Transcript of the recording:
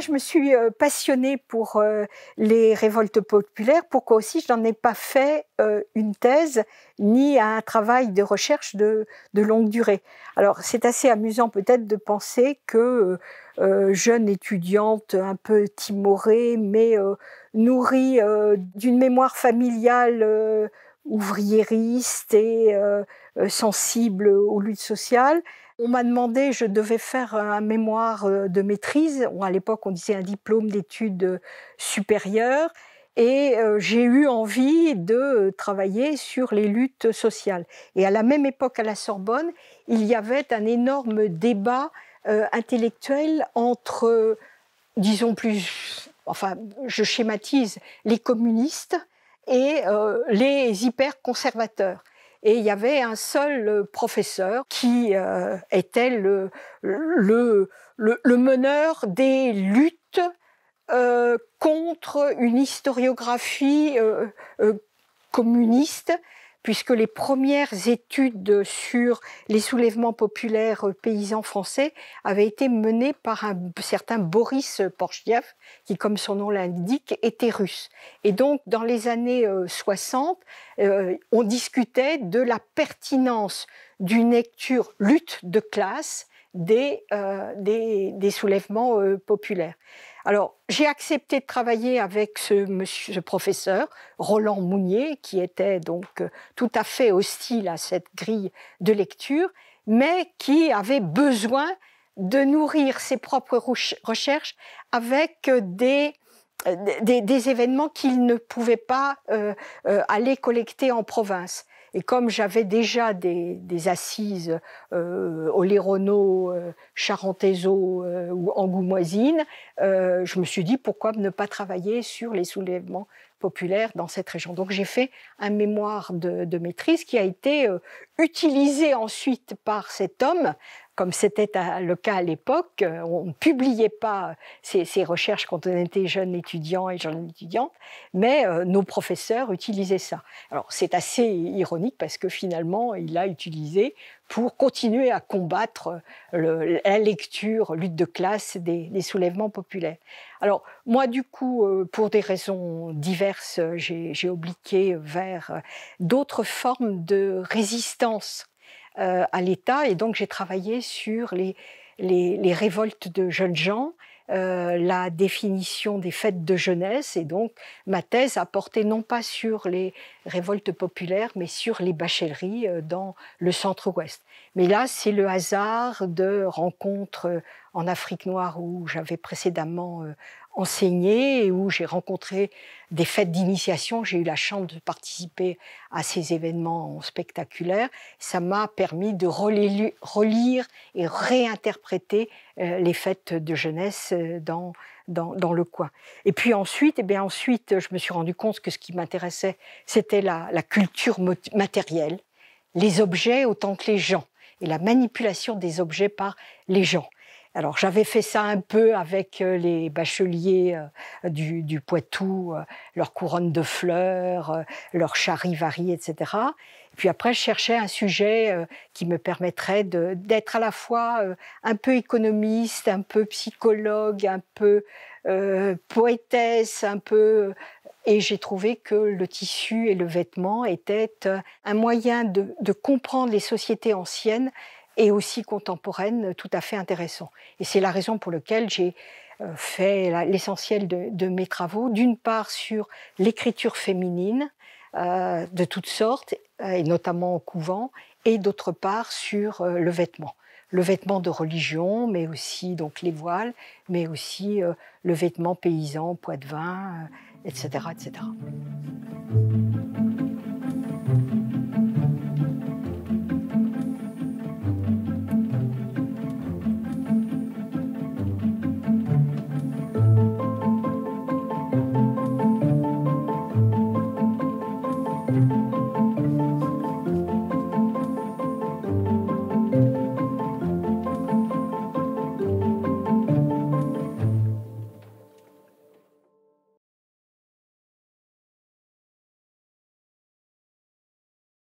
je me suis euh, passionnée pour euh, les révoltes populaires, pourquoi aussi je n'en ai pas fait euh, une thèse ni un travail de recherche de, longue durée. Alors c'est assez amusant peut-être de penser que jeune étudiante un peu timorée, mais nourrie d'une mémoire familiale ouvriériste et euh, euh, sensible aux luttes sociales. On m'a demandé, je devais faire un mémoire euh, de maîtrise, à l'époque on disait un diplôme d'études supérieures, et j'ai eu envie de travailler sur les luttes sociales. Et à la même époque à la Sorbonne, il y avait un énorme débat intellectuel entre, disons plus, enfin je schématise, les communistes et euh, les hyper conservateurs. Et il y avait un seul euh, professeur qui euh, était le, le, meneur des luttes contre une historiographie communiste puisque les premières études sur les soulèvements populaires euh, paysans français avaient été menées par un certain Boris Porchiev, qui, comme son nom l'indique, était russe. Et donc, dans les années 60, euh, euh, on discutait de la pertinence d'une lecture lutte de classe euh, des, soulèvements euh, populaires. Alors, j'ai accepté de travailler avec ce, monsieur, professeur, Roland Mounier, qui était donc euh, tout à fait hostile à cette grille de lecture, mais qui avait besoin de nourrir ses propres recherches avec des événements qu'il ne pouvait pas aller collecter en province. Et comme j'avais déjà des, assises euh, olérono, euh, euh, ou angoumoisine, euh, je me suis dit pourquoi ne pas travailler sur les soulèvements populaire dans cette région. Donc j'ai fait un mémoire de, maîtrise qui a été euh, utilisé ensuite par cet homme, comme c'était le cas à l'époque. Euh, on ne publiait pas ces, recherches quand on était jeune étudiant et jeune étudiante mais euh, nos professeurs utilisaient ça. Alors c'est assez ironique parce que finalement, il a utilisé pour continuer à combattre la lecture, lutte de classe des, soulèvements populaires. Alors moi, du coup, euh, pour des raisons diverses, j'ai obliqué vers d'autres formes de résistance euh, à l'État et donc j'ai travaillé sur les révoltes de jeunes gens euh, la définition des fêtes de jeunesse. Et donc, ma thèse a porté non pas sur les révoltes populaires, mais sur les bachelleries euh, dans le centre-ouest. Mais là, c'est le hasard de rencontres euh, en Afrique noire où j'avais précédemment euh, enseigné et où j'ai rencontré des fêtes d'initiation. J'ai eu la chance de participer à ces événements spectaculaires. Ça m'a permis de relire et réinterpréter euh, les fêtes de jeunesse euh, dans, dans, le coin. Et puis ensuite, eh bien ensuite, je me suis rendu compte que ce qui m'intéressait, c'était la culture matérielle, les objets autant que les gens et la manipulation des objets par les gens. Alors j'avais fait ça un peu avec euh, les bacheliers euh, du, Poitou, euh, leur couronne de fleurs, leur charivari, etc. Puis après, je cherchais un sujet qui me permettrait d'être à la fois un peu économiste, un peu psychologue, un peu poétesse, un peu... Et j'ai trouvé que le tissu et le vêtement étaient un moyen de, de comprendre les sociétés anciennes et aussi contemporaine euh, tout à fait intéressant. Et c'est la raison pour laquelle j'ai euh, fait l'essentiel de, mes travaux, d'une part sur l'écriture féminine euh, de toutes sortes, et notamment au couvent, et d'autre part sur le vêtement. Le vêtement de religion, mais aussi donc les voiles, mais aussi le vêtement paysan, poids de vin, etc. etc.